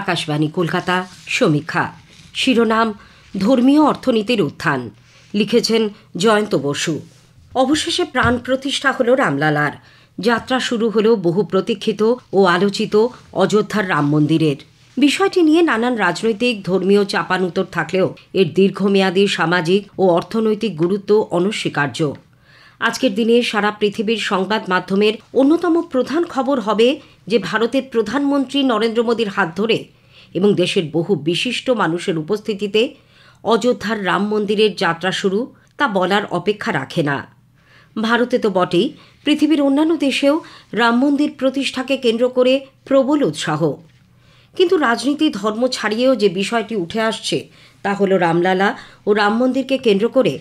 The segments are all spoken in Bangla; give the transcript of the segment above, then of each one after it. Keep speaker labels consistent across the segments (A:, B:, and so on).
A: আকাশবাণী কলকাতা সমীক্ষা শিরোনাম ধর্মীয় অর্থনীতির উত্থান লিখেছেন জয়ন্ত বসু অবশেষে প্রাণ প্রতিষ্ঠা হল রামলালার যাত্রা শুরু হল বহু প্রতীক্ষিত ও আলোচিত অযোধ্যার রাম মন্দিরের বিষয়টি নিয়ে নানান রাজনৈতিক ধর্মীয় চাপানুতর থাকলেও এর দীর্ঘমেয়াদী সামাজিক ও অর্থনৈতিক গুরুত্ব অনস্বীকার্য আজকের দিনে সারা পৃথিবীর সংবাদ মাধ্যমের অন্যতম প্রধান খবর হবে যে ভারতের প্রধানমন্ত্রী নরেন্দ্র মোদীর হাত ধরে এবং দেশের বহু বিশিষ্ট মানুষের উপস্থিতিতে অযোধ্যার রাম মন্দিরের যাত্রা শুরু তা বলার অপেক্ষা রাখে না ভারতে তো বটেই পৃথিবীর অন্যান্য দেশেও রাম মন্দির প্রতিষ্ঠাকে কেন্দ্র করে প্রবল উৎসাহ কিন্তু রাজনীতি ধর্ম ছাড়িয়েও যে বিষয়টি উঠে আসছে তা হল রামলালা ও রাম মন্দিরকে কেন্দ্র করে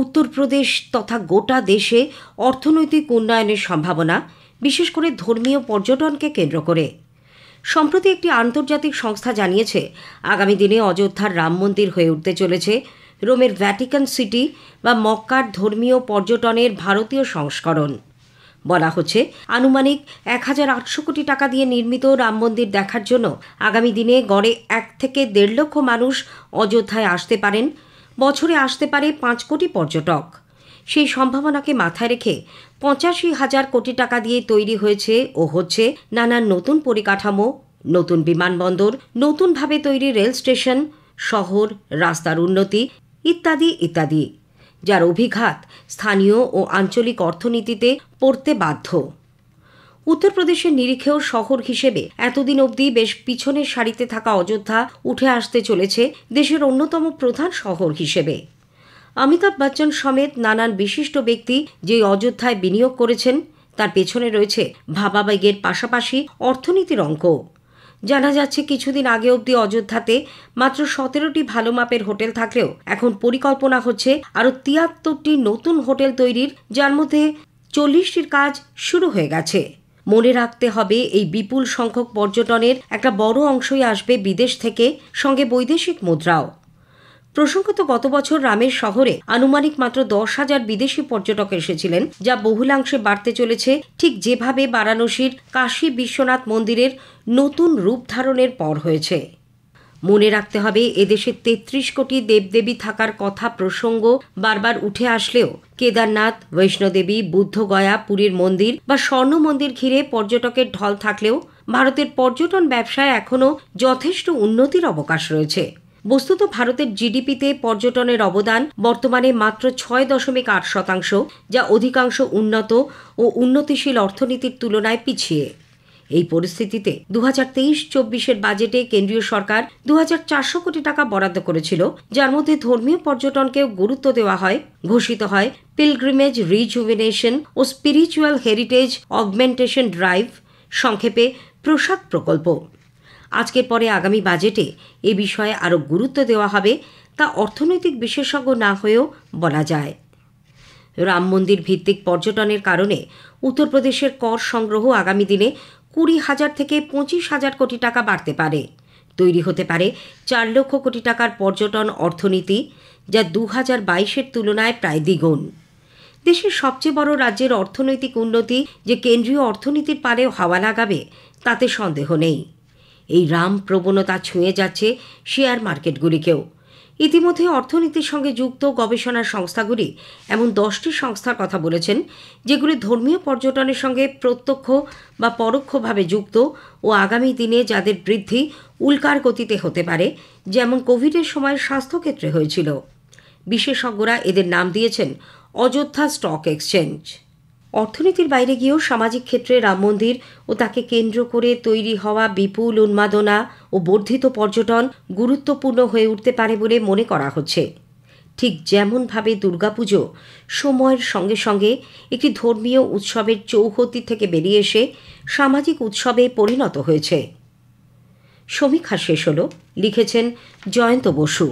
A: উত্তরপ্রদেশ তথা গোটা দেশে অর্থনৈতিক উন্নয়নের সম্ভাবনা বিশেষ করে ধর্মীয় পর্যটনকে কেন্দ্র করে সম্প্রতি একটি আন্তর্জাতিক সংস্থা জানিয়েছে আগামী দিনে অযোধ্যার রাম মন্দির হয়ে উঠতে চলেছে রোমের ভ্যাটিকান সিটি বা মক্কার ধর্মীয় পর্যটনের ভারতীয় সংস্করণ বলা হচ্ছে আনুমানিক এক হাজার আটশো কোটি টাকা দিয়ে নির্মিত রাম মন্দির দেখার জন্য আগামী দিনে গড়ে এক থেকে দেড় লক্ষ মানুষ অযোধ্যায় আসতে পারেন বছরে আসতে পারে পাঁচ কোটি পর্যটক সেই সম্ভাবনাকে মাথায় রেখে পঁচাশি হাজার কোটি টাকা দিয়ে তৈরি হয়েছে ও হচ্ছে নানান নতুন পরিকাঠামো নতুন বিমানবন্দর নতুনভাবে তৈরি রেল স্টেশন শহর রাস্তার উন্নতি ইত্যাদি ইত্যাদি যার অভিঘাত স্থানীয় ও আঞ্চলিক অর্থনীতিতে পড়তে বাধ্য উত্তরপ্রদেশের নিরিখেও শহর হিসেবে এতদিন অবধি বেশ পিছনের সারিতে থাকা অযোধ্যা উঠে আসতে চলেছে দেশের অন্যতম প্রধান শহর হিসেবে অমিতাভ বচ্চন সমেত নানান বিশিষ্ট ব্যক্তি যে অযোধ্যায় বিনিয়োগ করেছেন তার পেছনে রয়েছে ভাবাবেগের পাশাপাশি অর্থনীতির অঙ্ক জানা যাচ্ছে কিছুদিন আগে অবধি অযোধ্যাতে মাত্র সতেরোটি ভালো মাপের হোটেল থাকলেও এখন পরিকল্পনা হচ্ছে আরও তিয়াত্তরটি নতুন হোটেল তৈরির যার মধ্যে চল্লিশটির কাজ শুরু হয়ে গেছে মনে রাখতে হবে এই বিপুল সংখ্যক পর্যটনের একটা বড় অংশই আসবে বিদেশ থেকে সঙ্গে বৈদেশিক মুদ্রাও প্রসঙ্গত গত বছর রামের শহরে আনুমানিক মাত্র দশ হাজার বিদেশি পর্যটক এসেছিলেন যা বহুলাংশে বাড়তে চলেছে ঠিক যেভাবে বারাণসীর কাশী বিশ্বনাথ মন্দিরের নতুন রূপ ধারণের পর হয়েছে মনে রাখতে হবে এদেশে তেত্রিশ কোটি দেবদেবী থাকার কথা প্রসঙ্গ বারবার উঠে আসলেও কেদারনাথ বৈষ্ণোদেবী বুদ্ধগয়া পুরীর মন্দির বা স্বর্ণ মন্দির ঘিরে পর্যটকের ঢল থাকলেও ভারতের পর্যটন ব্যবসায় এখনও যথেষ্ট উন্নতির অবকাশ রয়েছে বস্তুত ভারতের জিডিপিতে পর্যটনের অবদান বর্তমানে মাত্র ছয় দশমিক আট শতাংশ যা অধিকাংশ উন্নত ও উন্নতিশীল অর্থনীতির তুলনায় পিছিয়ে এই পরিস্থিতিতে দু হাজার তেইশ চব্বিশের বাজেটে কেন্দ্রীয় সরকার দু হাজার চারশো কোটি টাকা বরাদ্দ করেছিল যার মধ্যে ধর্মীয় পর্যটনকেও গুরুত্ব দেওয়া হয় ঘোষিত হয় পিলগ্রিমেজ রিজুভিনেশন ও স্পিরিচুয়াল হেরিটেজ অগমেন্টেশন ড্রাইভ সংক্ষেপে প্রসাদ প্রকল্প আজকের পরে আগামী বাজেটে এ বিষয়ে আরও গুরুত্ব দেওয়া হবে তা অর্থনৈতিক বিশেষজ্ঞ না হয়েও বলা যায় রাম মন্দির ভিত্তিক পর্যটনের কারণে উত্তরপ্রদেশের কর সংগ্রহ আগামী দিনে কুড়ি হাজার থেকে পঁচিশ হাজার কোটি টাকা বাড়তে পারে তৈরি হতে পারে চার লক্ষ কোটি টাকার পর্যটন অর্থনীতি যা দু হাজার বাইশের তুলনায় প্রায় দ্বিগুণ দেশের সবচেয়ে বড় রাজ্যের অর্থনৈতিক উন্নতি যে কেন্দ্রীয় অর্থনীতির পারে হাওয়া লাগাবে তাতে সন্দেহ নেই এই রাম প্রবণতা ছুঁয়ে যাচ্ছে শেয়ার মার্কেটগুলিকেও ইতিমধ্যে অর্থনীতির সঙ্গে যুক্ত গবেষণার সংস্থাগুলি এমন দশটি সংস্থার কথা বলেছেন যেগুলি ধর্মীয় পর্যটনের সঙ্গে প্রত্যক্ষ বা পরোক্ষভাবে যুক্ত ও আগামী দিনে যাদের বৃদ্ধি উল্কার গতিতে হতে পারে যেমন কোভিডের সময় স্বাস্থ্যক্ষেত্রে হয়েছিল বিশেষজ্ঞরা এদের নাম দিয়েছেন অযোধ্যা স্টক এক্সচেঞ্জ অর্থনীতির বাইরে গিয়েও সামাজিক ক্ষেত্রে রাম মন্দির ও তাকে কেন্দ্র করে তৈরি হওয়া বিপুল উন্মাদনা ও বর্ধিত পর্যটন গুরুত্বপূর্ণ হয়ে উঠতে পারে বলে মনে করা হচ্ছে ঠিক যেমনভাবে দুর্গাপুজো সময়ের সঙ্গে সঙ্গে একটি ধর্মীয় উৎসবের চৌহতি থেকে বেরিয়ে এসে সামাজিক উৎসবে পরিণত হয়েছে সমীক্ষা শেষ হল লিখেছেন জয়ন্ত বসু